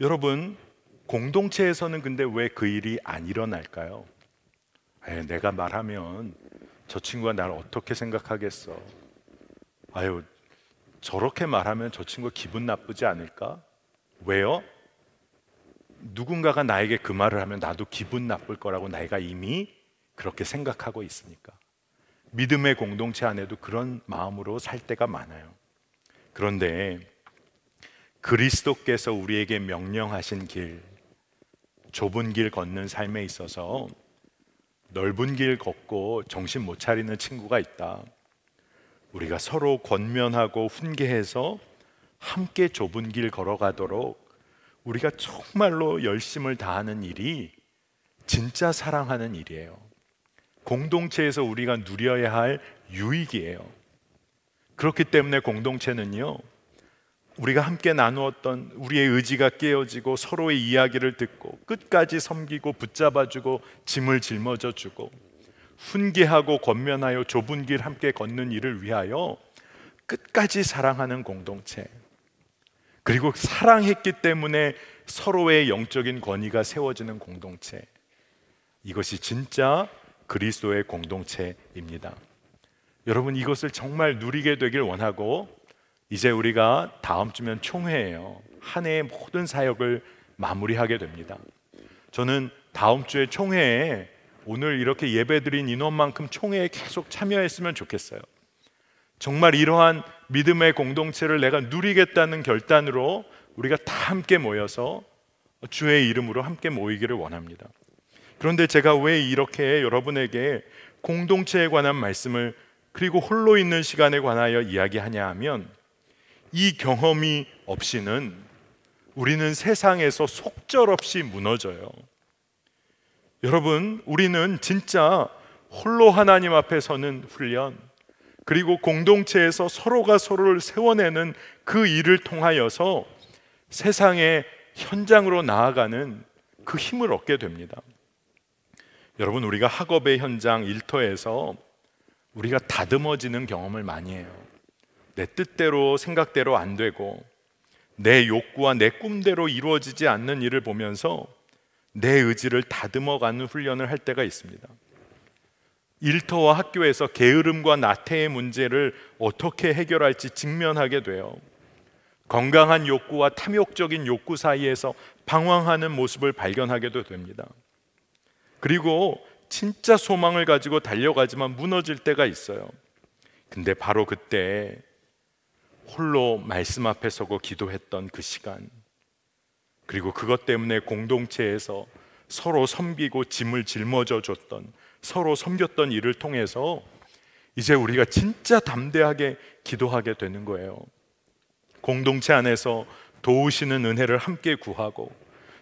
여러분, 공동체에서는 근데 왜 그 일이 안 일어날까요? 에이, 내가 말하면 저 친구가 날 어떻게 생각하겠어? 아유, 저렇게 말하면 저 친구 기분 나쁘지 않을까? 왜요? 누군가가 나에게 그 말을 하면 나도 기분 나쁠 거라고 내가 이미 그렇게 생각하고 있으니까. 믿음의 공동체 안에도 그런 마음으로 살 때가 많아요. 그런데 그리스도께서 우리에게 명령하신 길, 좁은 길 걷는 삶에 있어서 넓은 길 걷고 정신 못 차리는 친구가 있다. 우리가 서로 권면하고 훈계해서 함께 좁은 길 걸어가도록 우리가 정말로 열심을 다하는 일이 진짜 사랑하는 일이에요. 공동체에서 우리가 누려야 할 유익이에요. 그렇기 때문에 공동체는요, 우리가 함께 나누었던 우리의 의지가 깨어지고 서로의 이야기를 듣고 끝까지 섬기고 붙잡아주고 짐을 짊어져주고 훈계하고 권면하여 좁은 길 함께 걷는 일을 위하여 끝까지 사랑하는 공동체. 그리고 사랑했기 때문에 서로의 영적인 권위가 세워지는 공동체. 이것이 진짜 그리스도의 공동체입니다. 여러분 이것을 정말 누리게 되길 원하고 이제 우리가 다음 주면 총회예요. 한 해의 모든 사역을 마무리하게 됩니다. 저는 다음 주에 총회에 오늘 이렇게 예배드린 인원만큼 총회에 계속 참여했으면 좋겠어요. 정말 이러한 믿음의 공동체를 내가 누리겠다는 결단으로 우리가 다 함께 모여서 주의 이름으로 함께 모이기를 원합니다. 그런데 제가 왜 이렇게 여러분에게 공동체에 관한 말씀을 그리고 홀로 있는 시간에 관하여 이야기하냐 하면 이 경험이 없이는 우리는 세상에서 속절없이 무너져요. 여러분, 우리는 진짜 홀로 하나님 앞에 서는 훈련, 그리고 공동체에서 서로가 서로를 세워내는 그 일을 통하여서 세상의 현장으로 나아가는 그 힘을 얻게 됩니다. 여러분, 우리가 학업의 현장 일터에서 우리가 다듬어지는 경험을 많이 해요. 내 뜻대로 생각대로 안 되고 내 욕구와 내 꿈대로 이루어지지 않는 일을 보면서 내 의지를 다듬어가는 훈련을 할 때가 있습니다. 일터와 학교에서 게으름과 나태의 문제를 어떻게 해결할지 직면하게 돼요. 건강한 욕구와 탐욕적인 욕구 사이에서 방황하는 모습을 발견하게도 됩니다. 그리고 진짜 소망을 가지고 달려가지만 무너질 때가 있어요. 근데 바로 그때 홀로 말씀 앞에 서고 기도했던 그 시간 그리고 그것 때문에 공동체에서 서로 섬기고 짐을 짊어져 줬던 서로 섬겼던 일을 통해서 이제 우리가 진짜 담대하게 기도하게 되는 거예요. 공동체 안에서 도우시는 은혜를 함께 구하고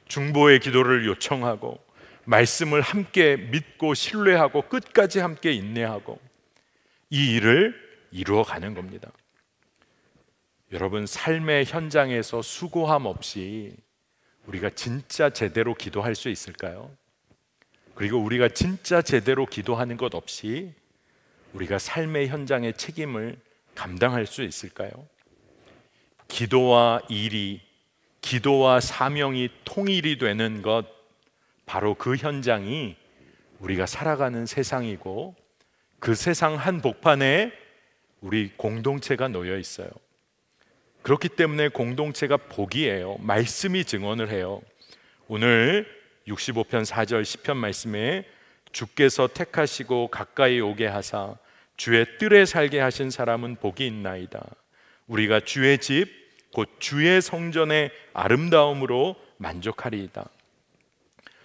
중보의 기도를 요청하고 말씀을 함께 믿고 신뢰하고 끝까지 함께 인내하고 이 일을 이루어 가는 겁니다. 여러분 삶의 현장에서 수고함 없이 우리가 진짜 제대로 기도할 수 있을까요? 그리고 우리가 진짜 제대로 기도하는 것 없이 우리가 삶의 현장의 책임을 감당할 수 있을까요? 기도와 일이, 기도와 사명이 통일이 되는 것, 바로 그 현장이 우리가 살아가는 세상이고 그 세상 한복판에 우리 공동체가 놓여 있어요. 그렇기 때문에 공동체가 복이에요. 말씀이 증언을 해요. 오늘 65편 4절 10편 말씀에 주께서 택하시고 가까이 오게 하사 주의 뜰에 살게 하신 사람은 복이 있나이다. 우리가 주의 집 곧 주의 성전의 아름다움으로 만족하리이다.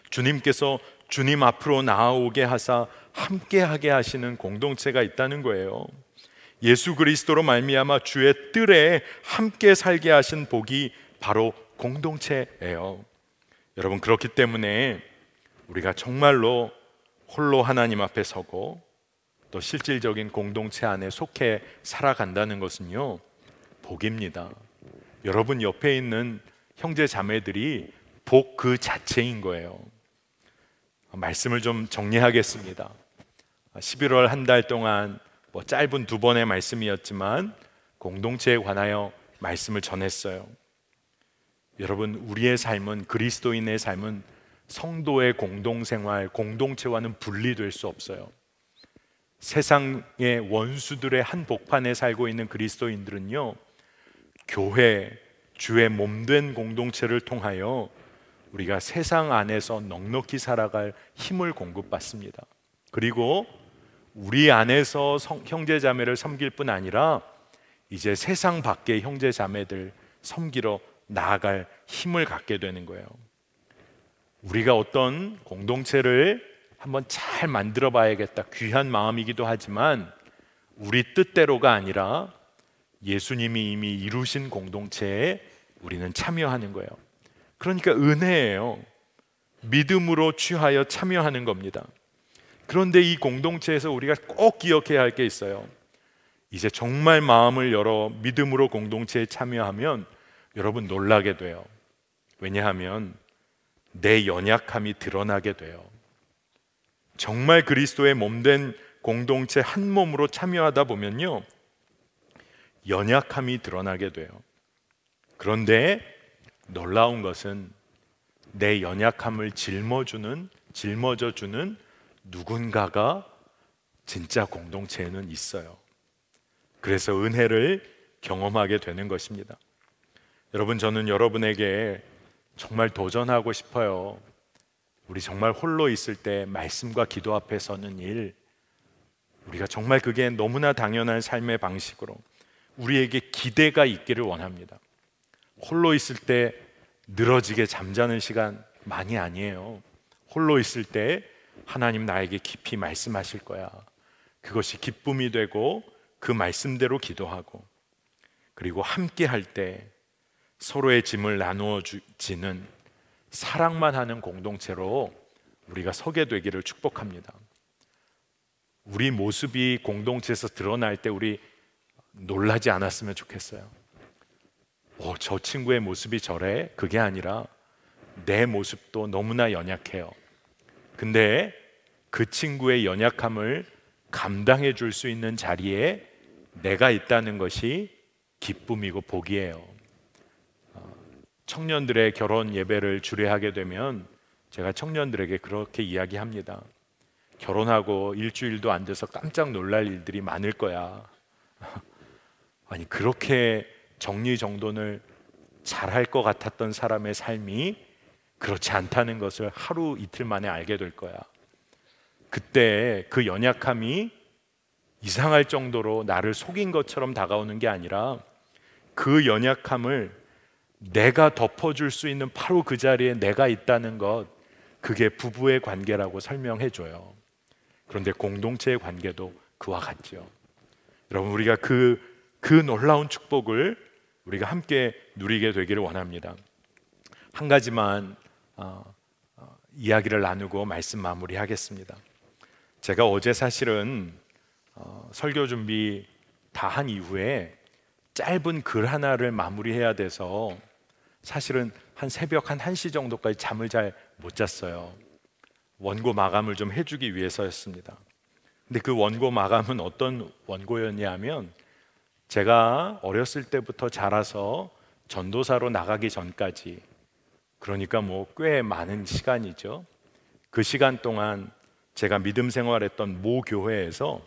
주님께서 주님 앞으로 나아오게 하사 함께하게 하시는 공동체가 있다는 거예요. 예수 그리스도로 말미암아 주의 뜰에 함께 살게 하신 복이 바로 공동체예요. 여러분 그렇기 때문에 우리가 정말로 홀로 하나님 앞에 서고 또 실질적인 공동체 안에 속해 살아간다는 것은요 복입니다. 여러분 옆에 있는 형제 자매들이 복 그 자체인 거예요. 말씀을 좀 정리하겠습니다. 11월 한 달 동안 뭐 짧은 두 번의 말씀이었지만 공동체에 관하여 말씀을 전했어요. 여러분 우리의 삶은 그리스도인의 삶은 성도의 공동생활, 공동체와는 분리될 수 없어요. 세상의 원수들의 한복판에 살고 있는 그리스도인들은요. 교회, 주의 몸된 공동체를 통하여 우리가 세상 안에서 넉넉히 살아갈 힘을 공급받습니다. 그리고 우리 안에서 성, 형제 자매를 섬길 뿐 아니라 이제 세상 밖의 형제 자매들 섬기러 나아갈 힘을 갖게 되는 거예요. 우리가 어떤 공동체를 한번 잘 만들어 봐야겠다. 귀한 마음이기도 하지만 우리 뜻대로가 아니라 예수님이 이미 이루신 공동체에 우리는 참여하는 거예요. 그러니까 은혜예요. 믿음으로 취하여 참여하는 겁니다. 그런데 이 공동체에서 우리가 꼭 기억해야 할 게 있어요. 이제 정말 마음을 열어 믿음으로 공동체에 참여하면 여러분 놀라게 돼요. 왜냐하면 내 연약함이 드러나게 돼요. 정말 그리스도의 몸된 공동체 한 몸으로 참여하다 보면요. 연약함이 드러나게 돼요. 그런데 놀라운 것은 내 연약함을 짊어주는 짊어져 주는 누군가가 진짜 공동체에는 있어요. 그래서 은혜를 경험하게 되는 것입니다. 여러분 저는 여러분에게 정말 도전하고 싶어요. 우리 정말 홀로 있을 때 말씀과 기도 앞에 서는 일 우리가 정말 그게 너무나 당연한 삶의 방식으로 우리에게 기대가 있기를 원합니다. 홀로 있을 때 늘어지게 잠자는 시간 많이 아니에요. 홀로 있을 때 하나님 나에게 깊이 말씀하실 거야. 그것이 기쁨이 되고 그 말씀대로 기도하고 그리고 함께 할때 서로의 짐을 나누어 지는 사랑만 하는 공동체로 우리가 서게 되기를 축복합니다. 우리 모습이 공동체에서 드러날 때 우리 놀라지 않았으면 좋겠어요. 오, 어, 저 친구의 모습이 저래? 그게 아니라 내 모습도 너무나 연약해요. 근데 그 친구의 연약함을 감당해 줄 수 있는 자리에 내가 있다는 것이 기쁨이고 복이에요. 청년들의 결혼 예배를 주례하게 되면 제가 청년들에게 그렇게 이야기합니다. 결혼하고 일주일도 안 돼서 깜짝 놀랄 일들이 많을 거야. 아니 그렇게 정리정돈을 잘할것 같았던 사람의 삶이 그렇지 않다는 것을 하루 이틀 만에 알게 될 거야. 그때 그 연약함이 이상할 정도로 나를 속인 것처럼 다가오는 게 아니라 그 연약함을 내가 덮어줄 수 있는 바로 그 자리에 내가 있다는 것, 그게 부부의 관계라고 설명해 줘요. 그런데 공동체의 관계도 그와 같죠. 여러분, 우리가 그, 그 놀라운 축복을 우리가 함께 누리게 되기를 원합니다. 한 가지만 어, 어, 이야기를 나누고 말씀 마무리하겠습니다. 제가 어제 사실은 어, 설교 준비 다 한 이후에 짧은 글 하나를 마무리해야 돼서 사실은 한 새벽 한 1시 정도까지 잠을 잘 못 잤어요. 원고 마감을 좀 해주기 위해서였습니다. 근데 그 원고 마감은 어떤 원고였냐면 제가 어렸을 때부터 자라서 전도사로 나가기 전까지 그러니까 뭐 꽤 많은 시간이죠. 그 시간 동안 제가 믿음 생활했던 모 교회에서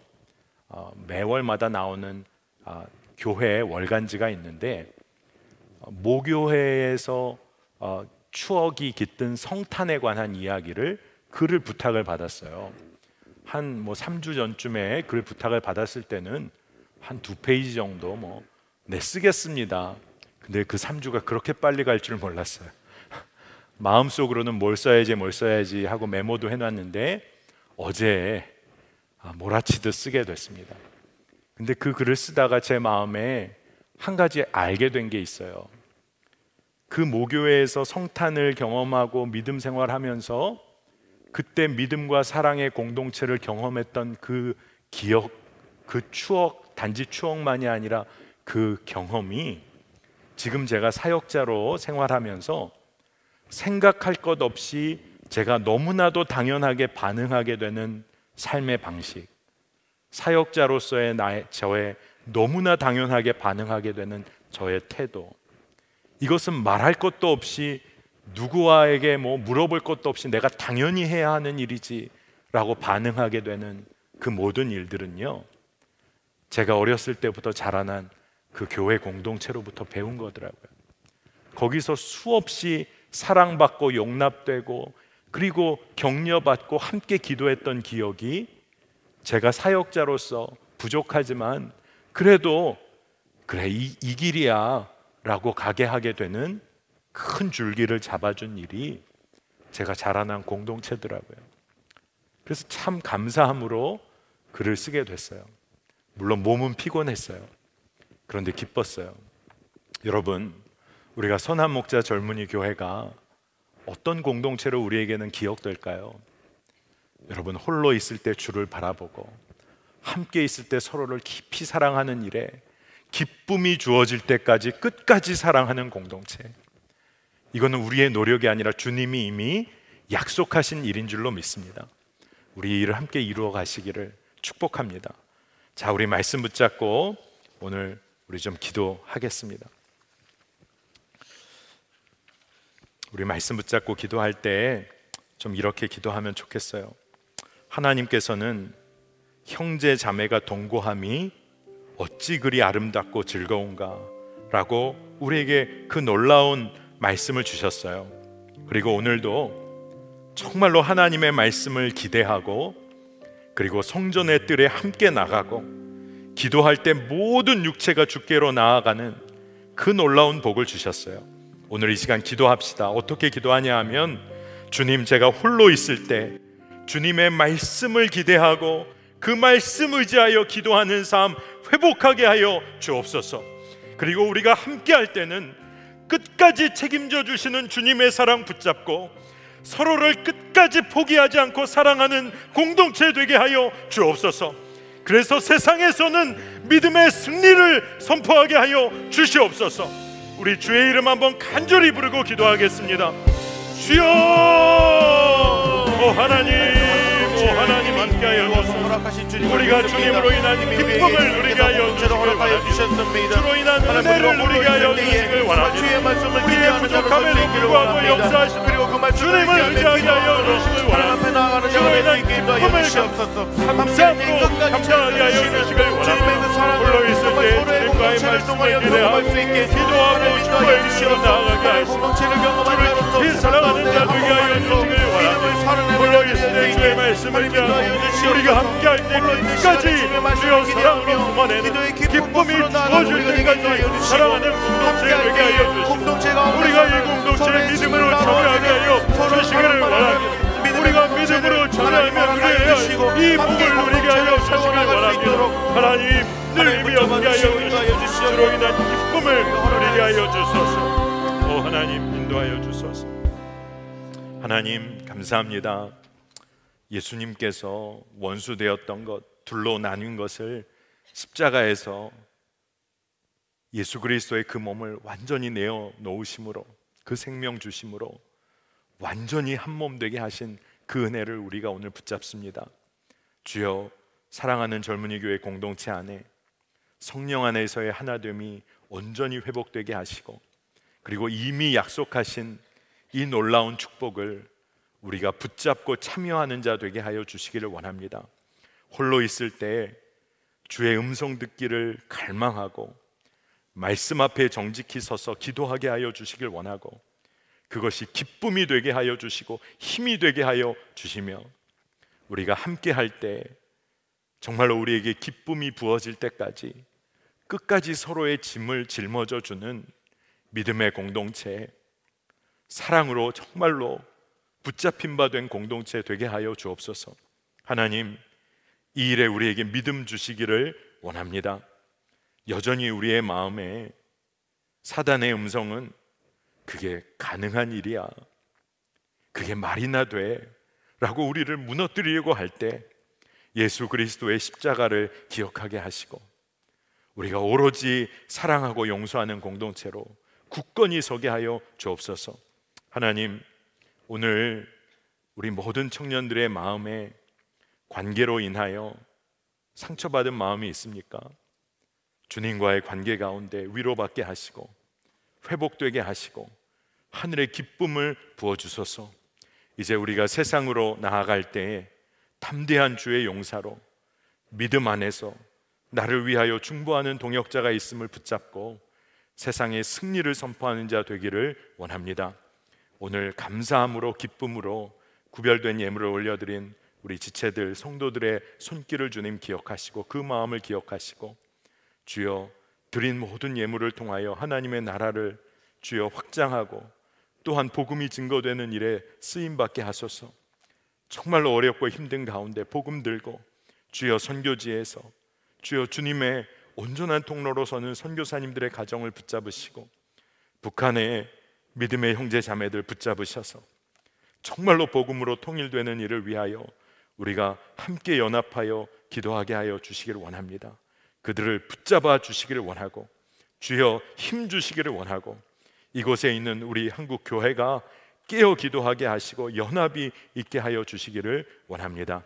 어, 매월마다 나오는 아, 교회 월간지가 있는데 모교회에서 어, 추억이 깃든 성탄에 관한 이야기를 글을 부탁을 받았어요. 한 뭐 3주 전쯤에 글 부탁을 받았을 때는 한 두 페이지 정도 뭐, 네, 쓰겠습니다. 근데 그 3주가 그렇게 빨리 갈 줄 몰랐어요. 마음속으로는 뭘 써야지, 뭘 써야지 하고 메모도 해놨는데 어제 아, 몰아치듯 쓰게 됐습니다. 근데 그 글을 쓰다가 제 마음에 한 가지 알게 된 게 있어요. 그 모교회에서 성탄을 경험하고 믿음 생활하면서 그때 믿음과 사랑의 공동체를 경험했던 그 기억, 그 추억, 단지 추억만이 아니라 그 경험이 지금 제가 사역자로 생활하면서 생각할 것 없이 제가 너무나도 당연하게 반응하게 되는 삶의 방식, 사역자로서의 나의 저의 너무나 당연하게 반응하게 되는 저의 태도, 이것은 말할 것도 없이 누구와에게 뭐 물어볼 것도 없이 내가 당연히 해야 하는 일이지라고 반응하게 되는 그 모든 일들은요. 제가 어렸을 때부터 자라난 그 교회 공동체로부터 배운 거더라고요. 거기서 수없이 사랑받고 용납되고 그리고 격려받고 함께 기도했던 기억이 제가 사역자로서 부족하지만 그래도 그래 이, 이 길이야 라고 가게 하게 되는 큰 줄기를 잡아준 일이 제가 자라난 공동체더라고요. 그래서 참 감사함으로 글을 쓰게 됐어요. 물론 몸은 피곤했어요. 그런데 기뻤어요. 여러분, 우리가 선한 목자 젊은이 교회가 어떤 공동체로 우리에게는 기억될까요? 여러분, 홀로 있을 때 주를 바라보고 함께 있을 때 서로를 깊이 사랑하는 일에 기쁨이 주어질 때까지 끝까지 사랑하는 공동체. 이거는 우리의 노력이 아니라 주님이 이미 약속하신 일인 줄로 믿습니다. 우리 일을 함께 이루어 가시기를 축복합니다. 자, 우리 말씀 붙잡고 오늘 우리 좀 기도하겠습니다. 우리 말씀 붙잡고 기도할 때 좀 이렇게 기도하면 좋겠어요. 하나님께서는 형제 자매가 동고함이 어찌 그리 아름답고 즐거운가 라고 우리에게 그 놀라운 말씀을 주셨어요. 그리고 오늘도 정말로 하나님의 말씀을 기대하고 그리고 성전의 뜰에 함께 나가고 기도할 때 모든 육체가 주께로 나아가는 그 놀라운 복을 주셨어요. 오늘 이 시간 기도합시다. 어떻게 기도하냐 하면 주님 제가 홀로 있을 때 주님의 말씀을 기대하고 그 말씀 의지하여 기도하는 삶 회복하게 하여 주옵소서. 그리고 우리가 함께 할 때는 끝까지 책임져 주시는 주님의 사랑 붙잡고 서로를 끝까지 포기하지 않고 사랑하는 공동체 되게 하여 주옵소서. 그래서 세상에서는 믿음의 승리를 선포하게 하여 주시옵소서. 우리 주의 이름 한번 간절히 부르고 기도하겠습니다. 주여, 오 하나님. 하나님 함께 하여서 우리가 주님으로 인한 기쁨을 우리게 하여 주시옵니다 주로 인한 은혜를 누리게 하여 주시길 원합니다 우리의 부족함에 불구하고 역사하시고 그 주님을 의지하게 하여 주시길 원합니다 주로 인한 기쁨을 감사함으로 감사하게 하여 주시길 원합니다 불러 있을 때 주님과의 말씀을 기대하고 기도하고 축복의 위치로 나아가게 하시고 주를 깊이 사랑하는 자 되게 하여 주시길 불러주시는 주의 말씀을 위하여 우리가 함께할 때까지 주여 사랑으로 소환에는 기쁨이 주어질 때까지 사랑하는 공동체가 되게 하여 주시고 우리가 이 공동체의 믿음으로 전하게 하여 주시기를 바합니다 우리가 믿음으로 전하며 그래야 이 복을 누리게 하여 주시길 원합니다 하나님 늘 입이 없게 하여 주시로 고주 인한 기쁨을 누리게 하여 주소서 오 하나님 인도하여 주소서 하나님 감사합니다. 예수님께서 원수 되었던 것, 둘로 나뉜 것을 십자가에서 예수 그리스도의 그 몸을 완전히 내어 놓으심으로 그 생명 주심으로 완전히 한 몸 되게 하신 그 은혜를 우리가 오늘 붙잡습니다. 주여 사랑하는 젊은이 교회 공동체 안에 성령 안에서의 하나됨이 온전히 회복되게 하시고 그리고 이미 약속하신 이 놀라운 축복을 우리가 붙잡고 참여하는 자 되게 하여 주시기를 원합니다. 홀로 있을 때 주의 음성 듣기를 갈망하고 말씀 앞에 정직히 서서 기도하게 하여 주시길 원하고 그것이 기쁨이 되게 하여 주시고 힘이 되게 하여 주시며 우리가 함께 할 때 정말로 우리에게 기쁨이 부어질 때까지 끝까지 서로의 짐을 짊어져 주는 믿음의 공동체 사랑으로 정말로 붙잡힌 바 된 공동체 되게 하여 주옵소서. 하나님, 이 일에 우리에게 믿음 주시기를 원합니다. 여전히 우리의 마음에 사단의 음성은 그게 가능한 일이야. 그게 말이나 돼. 라고 우리를 무너뜨리려고 할 때 예수 그리스도의 십자가를 기억하게 하시고 우리가 오로지 사랑하고 용서하는 공동체로 굳건히 서게 하여 주옵소서. 하나님, 오늘 우리 모든 청년들의 마음에 관계로 인하여 상처받은 마음이 있습니까? 주님과의 관계 가운데 위로받게 하시고 회복되게 하시고 하늘의 기쁨을 부어 주소서. 이제 우리가 세상으로 나아갈 때에 담대한 주의 용사로 믿음 안에서 나를 위하여 중보하는 동역자가 있음을 붙잡고 세상의 승리를 선포하는 자 되기를 원합니다. 오늘 감사함으로 기쁨으로 구별된 예물을 올려드린 우리 지체들 성도들의 손길을 주님 기억하시고 그 마음을 기억하시고 주여 드린 모든 예물을 통하여 하나님의 나라를 주여 확장하고 또한 복음이 증거되는 일에 쓰임 받게 하소서. 정말로 어렵고 힘든 가운데 복음 들고 주여 선교지에서 주여 주님의 온전한 통로로 서는 선교사님들의 가정을 붙잡으시고 북한의 믿음의 형제 자매들 붙잡으셔서 정말로 복음으로 통일되는 일을 위하여 우리가 함께 연합하여 기도하게 하여 주시기를 원합니다. 그들을 붙잡아 주시기를 원하고 주여 힘 주시기를 원하고 이곳에 있는 우리 한국 교회가 깨어 기도하게 하시고 연합이 있게 하여 주시기를 원합니다.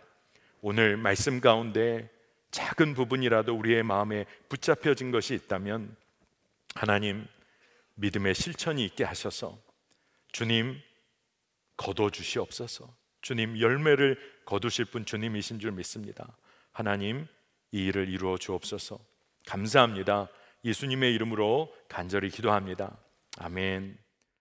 오늘 말씀 가운데 작은 부분이라도 우리의 마음에 붙잡혀진 것이 있다면 하나님 믿음의 실천이 있게 하셔서 주님 거둬 주시옵소서. 주님 열매를 거두실 분 주님이신 줄 믿습니다. 하나님 이 일을 이루어 주옵소서. 감사합니다. 예수님의 이름으로 간절히 기도합니다. 아멘.